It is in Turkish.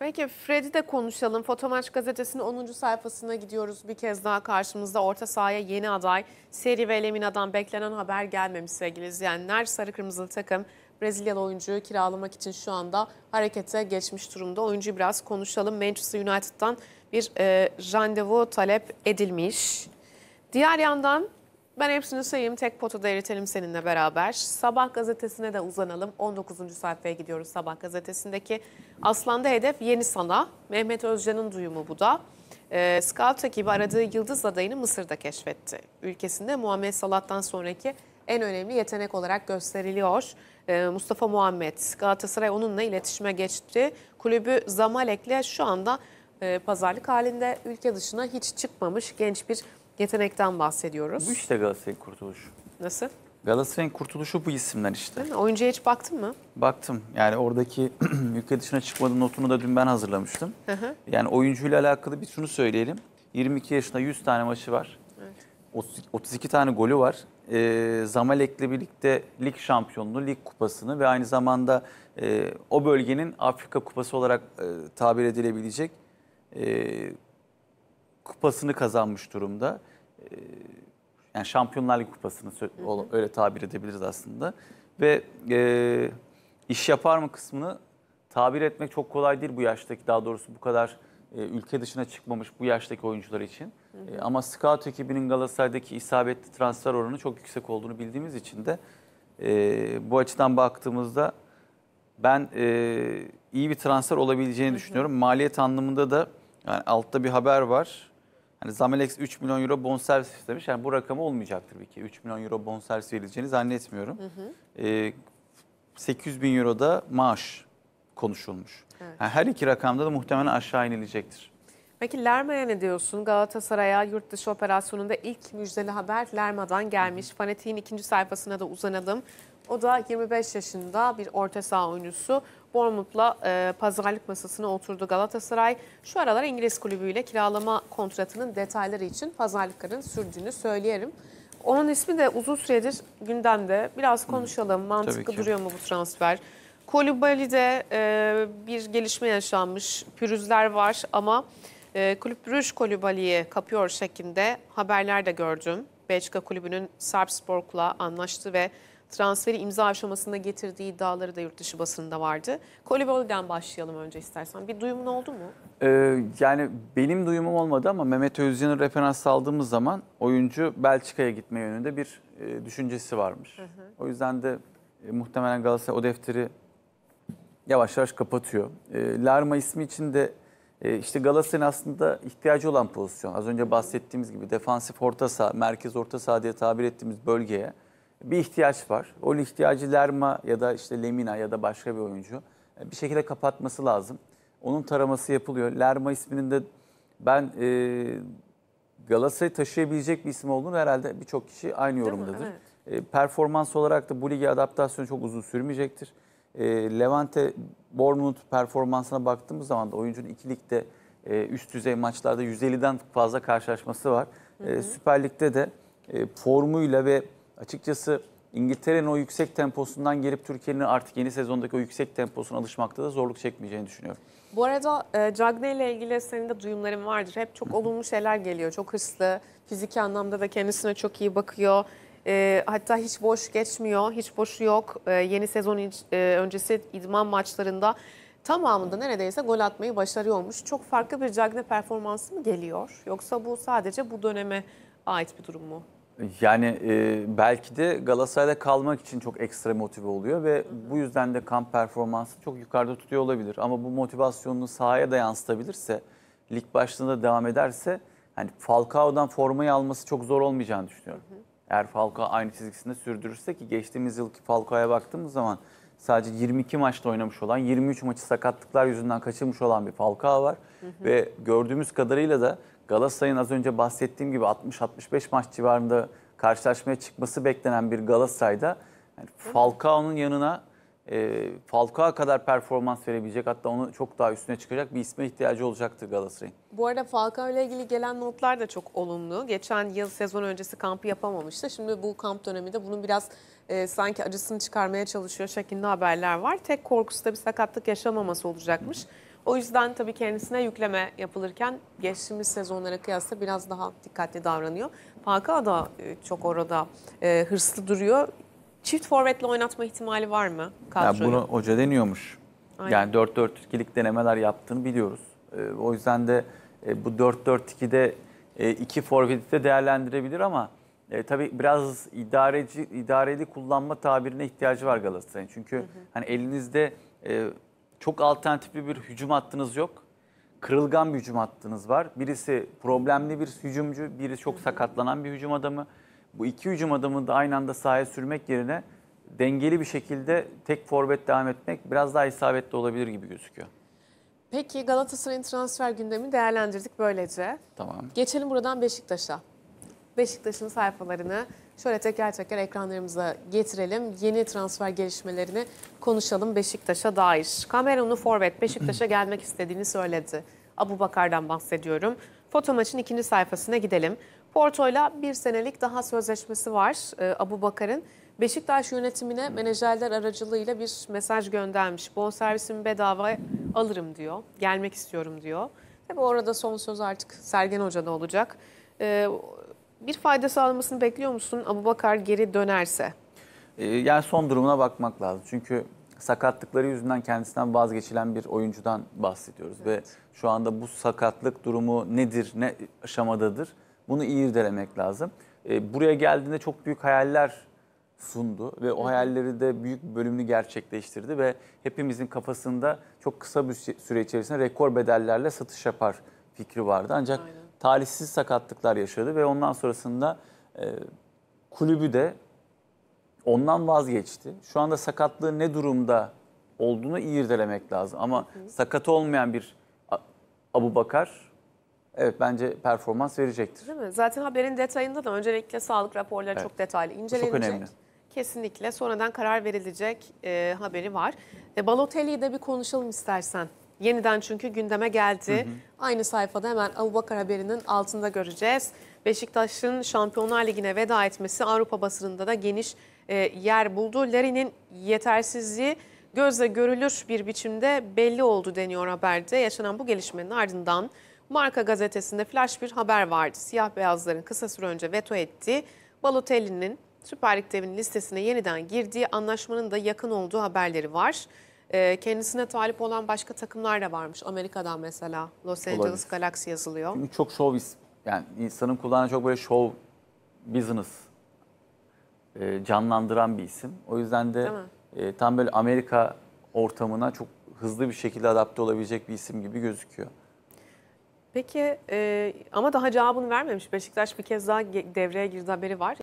Peki Fred'i de konuşalım. Fotomaç gazetesinin 10. sayfasına gidiyoruz. Bir kez daha karşımızda orta sahaya yeni aday. Seri ve Lemina'dan beklenen haber gelmemiş sevgili izleyenler. Sarı Kırmızılı takım Brezilyalı oyuncuyu kiralamak için şu anda harekete geçmiş durumda. Oyuncuyu biraz konuşalım. Manchester United'dan bir e, randevu talep edilmiş. Diğer yandan ben hepsini sayayım. Tek potada eritelim seninle beraber. Sabah gazetesine de uzanalım. 19. sayfaya gidiyoruz Sabah gazetesindeki Aslanda hedef yeni sana. Mehmet Özcan'ın duyumu bu da. E, Scout ekibi aradığı yıldız adayını Mısır'da keşfetti. Ülkesinde Muhammed Salat'tan sonraki en önemli yetenek olarak gösteriliyor. E, Mustafa Muhammed Galatasaray onunla iletişime geçti. Kulübü Zamalek'le şu anda e, pazarlık halinde ülke dışına hiç çıkmamış genç bir yetenekten bahsediyoruz. Bu işte Galatasaray'ın kurtuluşu. Nasıl? Galatasaray'ın kurtuluşu bu isimler işte. Yani oyuncuya hiç baktın mı? Baktım. Yani oradaki ülke dışına çıkma notunu da dün ben hazırlamıştım. Hı hı. Yani oyuncuyla alakalı bir şunu söyleyelim. 22 yaşında 100 tane maçı var. Evet. 32 tane golü var. E, Zamalek'le birlikte lig şampiyonluğu, lig kupasını ve aynı zamanda e, o bölgenin Afrika kupası olarak e, tabir edilebilecek e, kupasını kazanmış durumda. E, yani Şampiyonlar Ligi kupasını öyle tabir edebiliriz aslında. Ve e, iş yapar mı kısmını tabir etmek çok kolay değil bu yaştaki daha doğrusu bu kadar e, ülke dışına çıkmamış bu yaştaki oyuncular için. Hı hı. E, ama scout ekibinin Galatasaray'daki isabetli transfer oranı çok yüksek olduğunu bildiğimiz için de e, bu açıdan baktığımızda ben e, iyi bir transfer olabileceğini hı hı. düşünüyorum. Maliyet anlamında da yani altta bir haber var. Hani Zamelex 3 milyon euro bonservis istemiş. Yani bu rakam olmayacaktır bir ki. 3 milyon euro bonservis verileceğini zannetmiyorum. Hı hı. E, ee, 800 bin euro da maaş konuşulmuş. Evet. Yani her iki rakamda da muhtemelen aşağı inilecektir. Peki Lerma'ya ne diyorsun? Galatasaray'a yurt dışı operasyonunda ilk müjdeli haber Lerma'dan gelmiş. Fanatik'in ikinci sayfasına da uzanalım. O da 25 yaşında bir orta saha oyuncusu. Bournemouth'la e, pazarlık masasına oturdu Galatasaray. Şu aralar İngiliz kulübüyle kiralama kontratının detayları için pazarlıkların sürdüğünü söyleyelim. Onun ismi de uzun süredir gündemde. Biraz konuşalım. Mantıklı duruyor mu bu transfer? Kolibali'de e, bir gelişme yaşanmış. Pürüzler var ama e, kulüp Rüş Kolibali'yi kapıyor şeklinde haberler de gördüm. Belçika kulübünün Sarpsborg'la anlaştı ve transferi imza aşamasında getirdiği iddiaları da yurt dışı basında vardı. Kolibol'den başlayalım önce istersen. Bir duyumun oldu mu? Ee, yani benim duyumum olmadı ama Mehmet Özcan'ın referans aldığımız zaman oyuncu Belçika'ya gitme yönünde bir e, düşüncesi varmış. Hı hı. O yüzden de e, muhtemelen Galatasaray o defteri yavaş yavaş kapatıyor. E, Larma ismi için de e, işte Galatasaray'ın aslında ihtiyacı olan pozisyon. Az önce bahsettiğimiz gibi defansif orta saha, merkez orta saha diye tabir ettiğimiz bölgeye bir ihtiyaç var. O ihtiyacı Lerma ya da işte Lemina ya da başka bir oyuncu e, bir şekilde kapatması lazım. Onun taraması yapılıyor. Lerma isminin de ben e, Galatasaray'ı taşıyabilecek bir isim olduğunu herhalde birçok kişi aynı yorumdadır. Evet. E, performans olarak da bu lige adaptasyonu çok uzun sürmeyecektir. E, Levante Bournemouth performansına baktığımız zaman da oyuncunun ikilikte e, üst düzey maçlarda 150'den fazla karşılaşması var. E, hı hı. E, Süper Lig'de de e, formuyla ve açıkçası İngiltere'nin o yüksek temposundan gelip Türkiye'nin artık yeni sezondaki o yüksek temposuna alışmakta da zorluk çekmeyeceğini düşünüyorum. Bu arada e, Cagney ile ilgili senin de duyumların vardır. Hep çok olumlu şeyler geliyor. Çok hırslı, fiziki anlamda da kendisine çok iyi bakıyor. E, hatta hiç boş geçmiyor, hiç boşu yok. E, yeni sezon e, öncesi idman maçlarında tamamında neredeyse gol atmayı başarıyormuş. Çok farklı bir Cagne performansı mı geliyor? Yoksa bu sadece bu döneme ait bir durum mu? Yani e, belki de Galatasaray'da kalmak için çok ekstra motive oluyor ve bu yüzden de kamp performansı çok yukarıda tutuyor olabilir. Ama bu motivasyonunu sahaya da yansıtabilirse, lig başlığında devam ederse hani Falcao'dan formayı alması çok zor olmayacağını düşünüyorum. Eğer Falcao aynı çizgisinde sürdürürse ki geçtiğimiz yılki Falcao'ya baktığımız zaman sadece 22 maçta oynamış olan, 23 maçı sakatlıklar yüzünden kaçırmış olan bir Falcao var. Hı hı. Ve gördüğümüz kadarıyla da Galatasaray'ın az önce bahsettiğim gibi 60-65 maç civarında karşılaşmaya çıkması beklenen bir Galatasaray'da yani Falcao'nun yanına e, Falcao kadar performans verebilecek hatta onu çok daha üstüne çıkacak bir isme ihtiyacı olacaktır Galatasaray'ın. Bu arada Falcao ile ilgili gelen notlar da çok olumlu. Geçen yıl sezon öncesi kampı yapamamıştı. Şimdi bu kamp döneminde bunun biraz e, sanki acısını çıkarmaya çalışıyor şeklinde haberler var. Tek korkusu da bir sakatlık yaşamaması olacakmış. Hı. O yüzden tabii kendisine yükleme yapılırken geçtiğimiz sezonlara kıyasla biraz daha dikkatli davranıyor. Paka da e, çok orada e, hırslı duruyor. Çift forvetle oynatma ihtimali var mı Ya bunu hoca deniyormuş. Aynen. Yani 4-4-2'lik denemeler yaptığını biliyoruz. E, o yüzden de e, bu 4-4-2'de e, iki forveti de değerlendirebilir ama e, tabii biraz idareci idareli kullanma tabirine ihtiyacı var Galatasaray'ın. Çünkü hı hı. hani elinizde e, çok alternatifli bir hücum hattınız yok. Kırılgan bir hücum hattınız var. Birisi problemli bir hücumcu, birisi çok sakatlanan bir hücum adamı. Bu iki hücum adamını da aynı anda sahaya sürmek yerine dengeli bir şekilde tek forvet devam etmek biraz daha isabetli olabilir gibi gözüküyor. Peki Galatasaray'ın transfer gündemi değerlendirdik böylece. Tamam. Geçelim buradan Beşiktaş'a. Beşiktaş'ın sayfalarını şöyle teker teker ekranlarımıza getirelim. Yeni transfer gelişmelerini konuşalım Beşiktaş'a dair. Kamerunlu Forvet Beşiktaş'a gelmek istediğini söyledi. Abu Bakar'dan bahsediyorum. Foto maçın ikinci sayfasına gidelim. Porto'yla bir senelik daha sözleşmesi var e, Abu Bakar'ın. Beşiktaş yönetimine menajerler aracılığıyla bir mesaj göndermiş. servisimi bedava alırım diyor. Gelmek istiyorum diyor. Tabii orada son söz artık Sergen Hoca'da olacak. E, bir fayda sağlamasını bekliyor musun Abu Bakar geri dönerse? Ee, yani son durumuna bakmak lazım. Çünkü sakatlıkları yüzünden kendisinden vazgeçilen bir oyuncudan bahsediyoruz. Evet. Ve şu anda bu sakatlık durumu nedir, ne aşamadadır bunu iyi irdelemek lazım. Ee, buraya geldiğinde çok büyük hayaller sundu ve o hayalleri de büyük bölümünü gerçekleştirdi ve hepimizin kafasında çok kısa bir süre içerisinde rekor bedellerle satış yapar fikri vardı. Ancak Aynen talihsiz sakatlıklar yaşadı ve ondan sonrasında e, kulübü de ondan vazgeçti. Şu anda sakatlığı ne durumda olduğunu iyi irdelemek lazım. Ama hı hı. olmayan bir Abu Bakar evet bence performans verecektir. Değil mi? Zaten haberin detayında da öncelikle sağlık raporları evet. çok detaylı incelenecek. Çok önemli. Kesinlikle sonradan karar verilecek e, haberi var. E, Balotelli'yi de bir konuşalım istersen yeniden çünkü gündeme geldi. Hı hı. Aynı sayfada hemen Abu Bakar haberinin altında göreceğiz. Beşiktaş'ın Şampiyonlar Ligi'ne veda etmesi Avrupa basınında da geniş e, yer buldu. Larry'nin yetersizliği gözle görülür bir biçimde belli oldu deniyor haberde. Yaşanan bu gelişmenin ardından Marka gazetesinde flash bir haber vardı. Siyah beyazların kısa süre önce veto ettiği Balotelli'nin Süper Lig listesine yeniden girdiği anlaşmanın da yakın olduğu haberleri var. E, kendisine talip olan başka takımlar da varmış. Amerika'dan mesela Los Angeles Olabilir. Galaxy yazılıyor. Çünkü çok şov ismi. Yani insanın kulağına çok böyle show business e, canlandıran bir isim. O yüzden de e, tam böyle Amerika ortamına çok hızlı bir şekilde adapte olabilecek bir isim gibi gözüküyor. Peki e, ama daha cevabını vermemiş. Beşiktaş bir kez daha devreye girdi haberi var.